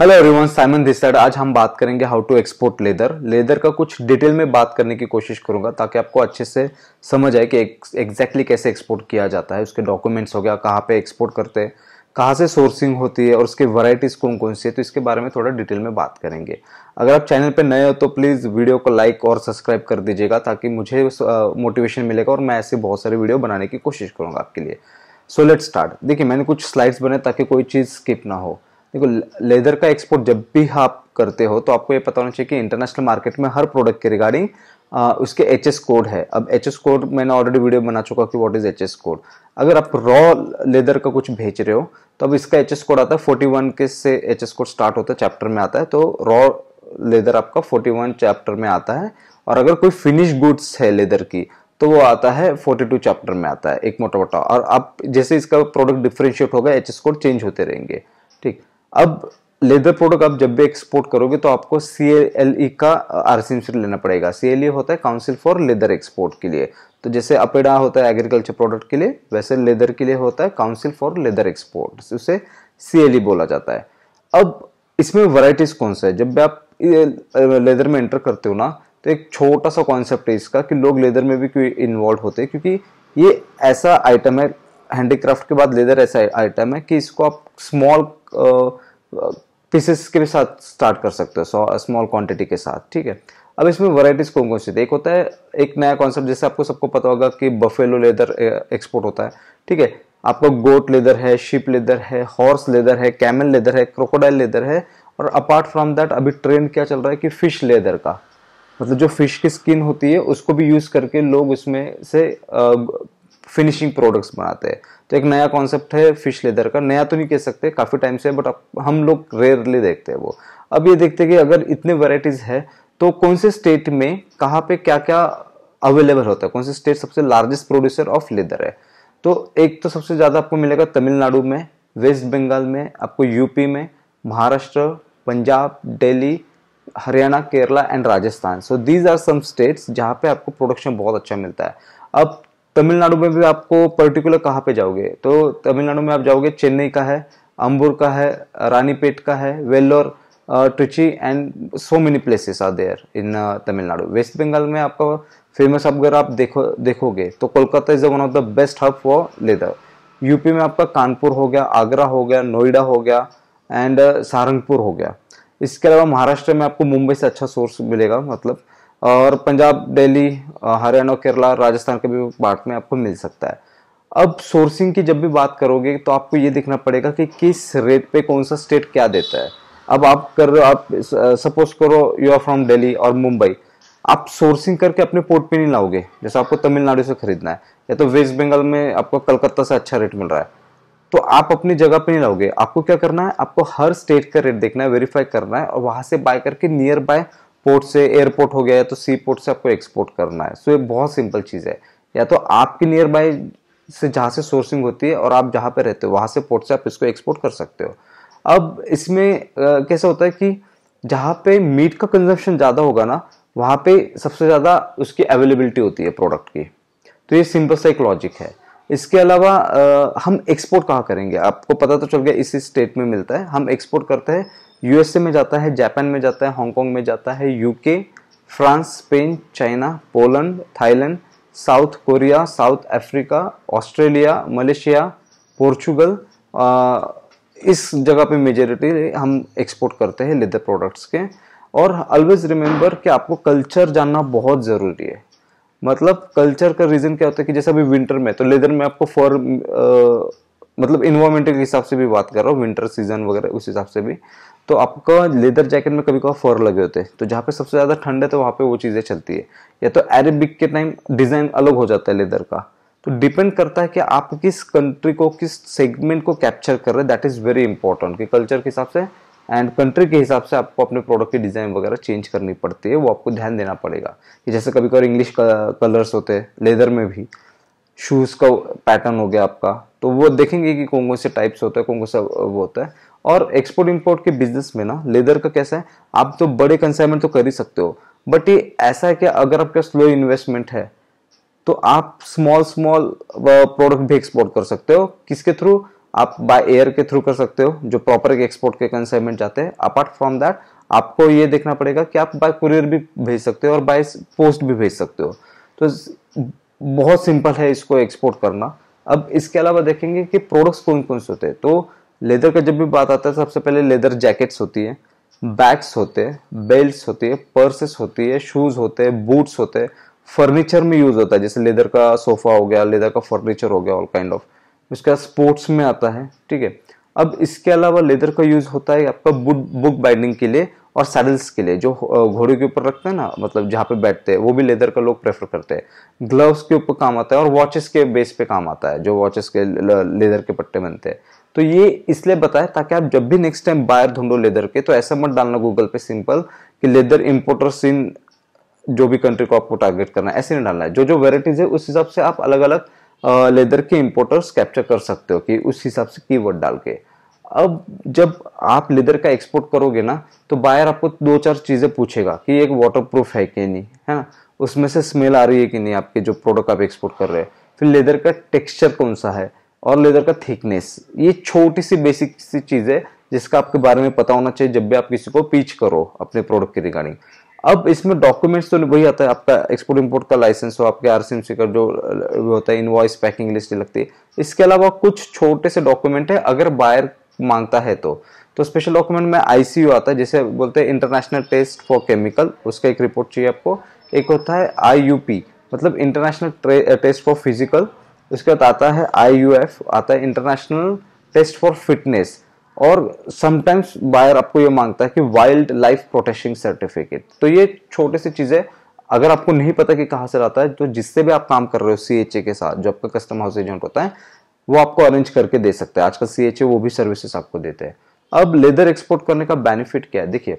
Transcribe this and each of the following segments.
hello everyone Simon this आज हम बात करेंगे how to export leather leather का कुछ डिटेल में बात करने की कोशिश करूंगा ताकि आपको अच्छे से समझ आए कि एग्जैक्टली कैसे एक्सपोर्ट किया जाता है उसके डॉक्यूमेंट्स हो गया कहाँ पे एक्सपोर्ट करते हैं कहाँ से सोर्सिंग होती है और उसके वराइटीज़ कौन कौन सी है तो इसके बारे में थोड़ा डिटेल में बात करेंगे अगर आप चैनल पर नए हो तो प्लीज़ वीडियो को लाइक और सब्सक्राइब कर दीजिएगा ताकि मुझे मोटिवेशन मिलेगा और मैं ऐसे बहुत सारे वीडियो बनाने की कोशिश करूँगा आपके लिए सो लेट स्टार्ट देखिए मैंने कुछ स्लाइड्स बनाए ताकि कोई चीज़ स्किप ना हो देखो लेदर का एक्सपोर्ट जब भी आप हाँ करते हो तो आपको ये पता होना चाहिए कि इंटरनेशनल मार्केट में हर प्रोडक्ट के रिगार्डिंग उसके एच एस कोड है अब एच एस कोड मैंने ऑलरेडी वीडियो बना चुका कि what is H S code अगर आप रॉ लेदर का कुछ भेज रहे हो तो अब इसका एच एस कोड आता है फोर्टी वन के से एच एस कोड स्टार्ट होता है चैप्टर में आता है तो रॉ लेदर आपका फोर्टी वन चैप्टर में आता है और अगर कोई फिनिश गुड्स है लेदर की तो वो आता है 42 चैप्टर में आता है एक मोटा मोटा और आप जैसे इसका प्रोडक्ट डिफ्रेंशिएट होगा एच एस कोड चेंज होते रहेंगे ठीक अब लेदर प्रोडक्ट आप जब भी एक्सपोर्ट करोगे तो आपको सी एल ई का आर सी एम सी लेना पड़ेगा सी एल ई होता है काउंसिल फॉर लेदर एक्सपोर्ट के लिए तो जैसे अपेडा होता है एग्रीकल्चर प्रोडक्ट के लिए वैसे लेदर के लिए होता है काउंसिल फॉर लेदर एक्सपोर्ट उसे सी एल ई बोला जाता है अब इसमें वराइटीज कौन सा है जब भी आप लेदर में एंटर करते हो ना तो एक छोटा सा कॉन्सेप्ट है इसका कि लोग लेदर में भी क्यों इन्वॉल्व होते हैं क्योंकि ये ऐसा आइटम है हैंडीक्राफ्ट के बाद लेदर ऐसा आइटम है कि इसको आप स्मॉल पीसेस के साथ स्टार्ट कर सकते हो स्मॉल क्वांटिटी के साथ ठीक है अब इसमें वराइटीज कौन कौन सी थी एक होता है एक नया कॉन्सेप्ट जैसे आपको सबको पता होगा कि बफेलो लेदर एक्सपोर्ट होता है ठीक है आपका गोट लेदर है शिप लेदर है हॉर्स लेदर है कैमल लेदर है क्रोकोडाइल लेदर है और अपार्ट फ्रॉम दैट अभी ट्रेंड क्या चल रहा है कि फिश लेदर का मतलब जो फिश की स्किन होती है उसको भी यूज करके लोग उसमें से फिनिशिंग प्रोडक्ट्स बनाते हैं तो एक नया कॉन्सेप्ट है फिश लेदर का नया तो नहीं कह सकते काफ़ी टाइम से बट हम लोग रेयरली देखते हैं वो अब ये देखते हैं कि अगर इतने वेराइटीज़ है तो कौन से स्टेट में कहाँ पे क्या क्या अवेलेबल होता है कौन से स्टेट सबसे लार्जेस्ट प्रोड्यूसर ऑफ लेदर है तो एक तो सबसे ज़्यादा आपको मिलेगा तमिलनाडु में वेस्ट बंगाल में आपको यूपी में Maharashtra Punjab Delhi Haryana Kerala and Rajasthan so these are some states जहाँ पे आपको प्रोडक्शन बहुत अच्छा मिलता है अब तमिलनाडु में भी आपको पर्टिकुलर कहाँ पे जाओगे तो तमिलनाडु में आप जाओगे चेन्नई का है अम्बूर का है रानीपेट का है Vellore Trichy and so many places are there in Tamil Nadu West Bengal में आपका फेमस अगर आप देखो देखोगे तो Kolkata is one of the best hub for leather UP में आपका कानपुर हो गया आगरा हो गया नोएडा हो गया एंड सहारनपुर हो गया इसके अलावा महाराष्ट्र में आपको मुंबई से अच्छा सोर्स मिलेगा मतलब और पंजाब दिल्ली हरियाणा केरला राजस्थान के भी पार्ट में आपको मिल सकता है अब सोर्सिंग की जब भी बात करोगे तो आपको ये देखना पड़ेगा कि किस रेट पे कौन सा स्टेट क्या देता है अब आप कर रहे हो आप सपोज करो यू आर फ्रॉम दिल्ली और मुंबई आप सोर्सिंग करके अपने पोर्ट पे नहीं लाओगे जैसे आपको तमिलनाडु से खरीदना है या तो वेस्ट बंगाल में आपको कलकत्ता से अच्छा रेट मिल रहा है तो आप अपनी जगह पे नहीं लाओगे आपको क्या करना है आपको हर स्टेट का रेट देखना है वेरीफाई करना है और वहां से बाय करके नियर बाय पोर्ट से एयरपोर्ट हो गया है तो सी पोर्ट से आपको एक्सपोर्ट करना है सो ये बहुत सिंपल चीज़ है या तो आपके नियर बाई से जहाँ से सोर्सिंग होती है और आप जहाँ पे रहते हो वहाँ से पोर्ट से आप इसको एक्सपोर्ट कर सकते हो अब इसमें कैसा होता है कि जहाँ पे मीट का कंजप्शन ज़्यादा होगा ना वहाँ पे सबसे ज़्यादा उसकी अवेलेबिलिटी होती है प्रोडक्ट की तो ये सिंपल सा एक लॉजिक है इसके अलावा आ, हम एक्सपोर्ट कहाँ करेंगे आपको पता तो चल गया इसी स्टेट में मिलता है हम एक्सपोर्ट करते हैं यूएसए में जाता है जापान में जाता है हांगकॉन्ग में जाता है UK France Spain China Poland Thailand South Korea South Africa Australia Malaysia Portugal इस जगह पे मेजोरिटी हम एक्सपोर्ट करते हैं लेदर प्रोडक्ट्स के और ऑलवेज रिमेंबर कि आपको कल्चर जानना बहुत ज़रूरी है मतलब कल्चर का रीज़न क्या होता है कि जैसे अभी विंटर में तो लेदर में आपको फॉर मतलब इन्वायरमेंट के हिसाब से भी बात कर रहा हूँ विंटर सीजन वगैरह उस हिसाब से भी तो आपका लेदर जैकेट में कभी कभार फर लगे होते हैं तो जहाँ पे सबसे ज़्यादा ठंड है तो वहाँ पे वो चीज़ें चलती है या तो अरेबिक के टाइम डिज़ाइन अलग हो जाता है लेदर का तो डिपेंड करता है कि आप किस कंट्री को किस सेगमेंट को कैप्चर कर रहे हैं दैट इज़ वेरी इंपॉर्टेंट कि कल्चर के हिसाब से एंड कंट्री के हिसाब से आपको अपने प्रोडक्ट की डिज़ाइन वगैरह चेंज करनी पड़ती है वो आपको ध्यान देना पड़ेगा कि जैसे कभी कभार इंग्लिश कलर्स होते हैं लेदर में भी शूज़ का पैटर्न हो गया आपका तो वो देखेंगे कि कौन कौन से टाइप्स होता है कौन कौन सा वो होता है और एक्सपोर्ट इंपोर्ट के बिजनेस में ना लेदर का कैसा है आप तो बड़े कंसाइनमेंट तो कर ही सकते हो बट ये ऐसा है कि अगर आपका स्लो इन्वेस्टमेंट है तो आप स्मॉल स्मॉल प्रोडक्ट भी एक्सपोर्ट कर सकते हो किसके थ्रू आप बाय एयर के थ्रू कर सकते हो जो प्रॉपर एक्सपोर्ट के कंसाइनमेंट जाते हैं अपार्ट फ्रॉम दैट आपको ये देखना पड़ेगा कि आप बाय कुरियर भी भेज सकते हो और बाय पोस्ट भी भेज सकते हो तो बहुत सिंपल है इसको एक्सपोर्ट करना अब इसके अलावा देखेंगे कि प्रोडक्ट्स कौन कौन से होते हैं तो लेदर का जब भी बात आता है तो सबसे पहले लेदर जैकेट्स होती है बैग्स होते हैं बेल्ट होती है पर्सेस होती है शूज होते हैं बूट्स होते हैं फर्नीचर में यूज होता है जैसे लेदर का सोफा हो गया लेदर का फर्नीचर हो गया ऑल काइंड ऑफ उसका स्पोर्ट्स में आता है ठीक है अब इसके अलावा लेदर का यूज होता है आपका बुक बुक बाइंडिंग के लिए और सैडल्स के लिए जो घोड़े के ऊपर रखते हैं ना मतलब जहाँ पे बैठते हैं वो भी लेदर का लोग प्रेफर करते हैं ग्लव्स के ऊपर काम आता है और वॉचेस के बेस पे काम आता है जो वॉचेस के लेदर के पट्टे बनते हैं तो ये इसलिए बताए ताकि आप जब भी नेक्स्ट टाइम बायर ढूंढो लेदर के तो ऐसा मत डालना गूगल पे सिंपल कि लेदर इम्पोर्टर इन जो भी कंट्री को आपको टारगेट करना है ऐसे नहीं डालना है जो जो वेराइटीज है उस हिसाब से आप अलग अलग लेदर के इम्पोर्टर्स कैप्चर कर सकते हो कि उस हिसाब से वर्ड डाल के अब जब आप लेदर का एक्सपोर्ट करोगे ना तो बायर आपको दो चार चीज़ें पूछेगा कि एक वाटर प्रूफ है कि नहीं है ना उसमें से स्मेल आ रही है कि नहीं आपके जो प्रोडक्ट आप एक्सपोर्ट कर रहे हैं फिर लेदर का टेक्सचर कौन सा है और लेदर का थिकनेस ये छोटी सी बेसिक सी चीज़ है जिसका आपके बारे में पता होना चाहिए जब भी आप किसी को पीच करो अपने प्रोडक्ट के रिगार्डिंग अब इसमें डॉक्यूमेंट्स तो वही आता है आपका एक्सपोर्ट इंपोर्ट का लाइसेंस हो आपके आर का जो होता है इनवॉइस पैकिंग लिस्ट लगती है इसके अलावा कुछ छोटे से डॉक्यूमेंट है अगर बायर मांगता है तो तो स्पेशल डॉक्यूमेंट में आईसीयू आता है जिसे बोलते हैं इंटरनेशनल टेस्ट फॉर केमिकल उसका एक रिपोर्ट चाहिए आपको एक होता है आईयूपी मतलब इंटरनेशनल टेस्ट फॉर फिजिकल उसके बाद आता है आईयूएफ आता है इंटरनेशनल टेस्ट फॉर फिटनेस और समटाइम्स बायर आपको ये मांगता है कि वाइल्ड लाइफ प्रोटेक्शन सर्टिफिकेट तो ये छोटे सी चीज़ें अगर आपको नहीं पता कि कहाँ से आता है तो जिससे भी आप काम कर रहे हो सी के साथ जो आपका कस्टम हाउस एजेंट होता है वो आपको अरेंज करके दे सकते हैं आजकल सी एच वो भी सर्विसेज आपको देते हैं अब लेदर एक्सपोर्ट करने का बेनिफिट क्या है देखिए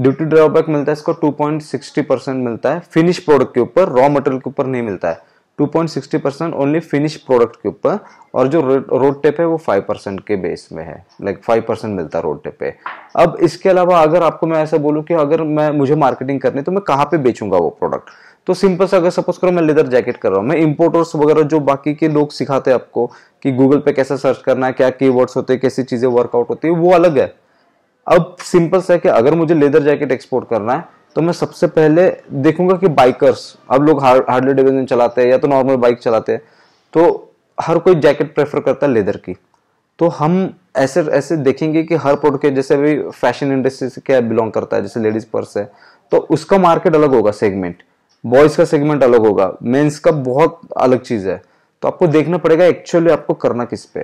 ड्यूटी ड्रॉबैक मिलता है इसको 2.60 परसेंट मिलता है फिनिश प्रोडक्ट के ऊपर रॉ मटेरियल के ऊपर नहीं मिलता है 2.60 परसेंट ओनली फिनिश प्रोडक्ट के ऊपर और जो रोड टेप है वो 5 परसेंट के बेस में है लाइक like 5 परसेंट मिलता है रोड टेप पे अब इसके अलावा अगर आपको मैं ऐसा बोलूँ कि अगर मैं मुझे मार्केटिंग करनी तो मैं कहाँ पे बेचूंगा वो प्रोडक्ट तो सिंपल से अगर सपोज करो मैं लेदर जैकेट कर रहा हूँ मैं इम्पोर्टर्स वगैरह जो बाकी के लोग सिखाते हैं आपको कि गूगल पे कैसे सर्च करना है क्या की होते हैं कैसी चीज़ें वर्कआउट होती है वो अलग है अब सिंपल से है कि अगर मुझे लेदर जैकेट एक्सपोर्ट करना है तो मैं सबसे पहले देखूंगा कि बाइकर्स अब लोग हार्डली डिविजन चलाते हैं या तो नॉर्मल बाइक चलाते हैं तो हर कोई जैकेट प्रेफर करता है लेदर की तो हम ऐसे ऐसे देखेंगे कि हर प्रोडक्ट के जैसे अभी फैशन इंडस्ट्री से क्या बिलोंग करता है जैसे लेडीज पर्स है तो उसका मार्केट अलग होगा सेगमेंट बॉयज का सेगमेंट अलग होगा मेंस का बहुत अलग चीज है तो आपको देखना पड़ेगा एक्चुअली आपको करना किस पे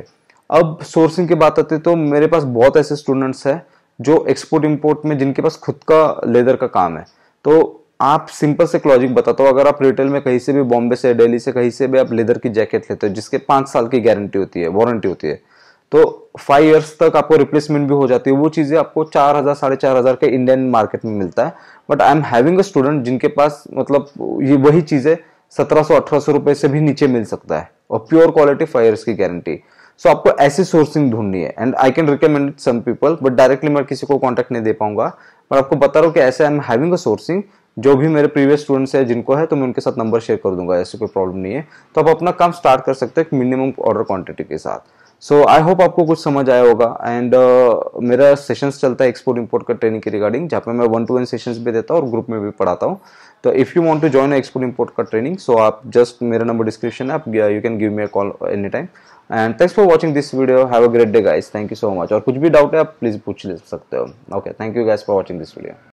अब सोर्सिंग की बात आती है तो मेरे पास बहुत ऐसे स्टूडेंट्स हैं जो एक्सपोर्ट इंपोर्ट में जिनके पास खुद का लेदर का काम है तो आप सिंपल से क्लॉजिक बताता हूँ अगर आप रिटेल में कहीं से भी बॉम्बे से दिल्ली से कहीं से भी आप लेदर की जैकेट लेते हो जिसके पांच साल की गारंटी होती है वारंटी होती है तो फाइव ईयर्स तक आपको रिप्लेसमेंट भी हो जाती है वो चीज़ें आपको चार हज़ार साढ़े चार हज़ार के इंडियन मार्केट में मिलता है but I am having a student जिनके पास मतलब ये वही चीज़ें सत्रह सौ अठारह सौ रुपये से भी नीचे मिल सकता है और प्योर क्वालिटी फाइव ईयर्स की गारंटी सो so, आपको ऐसी सोर्सिंग ढूंढनी है and I can recommend some people but directly मैं किसी को कॉन्टैक्ट नहीं दे पाऊंगा पर आपको बता रहा हूँ कि ऐसे I am having a sourcing जो भी मेरे प्रीवियस स्टूडेंट्स हैं जिनको है तो मैं उनके साथ नंबर शेयर कर दूंगा ऐसी कोई प्रॉब्लम नहीं है तो आप अपना काम स्टार्ट कर सकते हैं मिनिमम ऑर्डर क्वांटिटी के साथ सो आई होप आपको कुछ समझ आया होगा एंड uh, मेरा सेशंस चलता है एक्सपोर्ट इंपोर्ट का ट्रेनिंग के रिगार्डिंग जहाँ पे मैं वन टू वन सेशंस भी देता हूँ और ग्रुप में भी पढ़ाता हूँ तो if you want to join export import का ट्रेनिंग सो आप जस्ट मेरा नंबर डिस्क्रिप्शन है आप you can give me a call any time and thanks for watching this video have a great day guys thank you so much और कुछ भी doubt है आप प्लीज़ पूछ ले सकते हो okay thank you guys for watching this video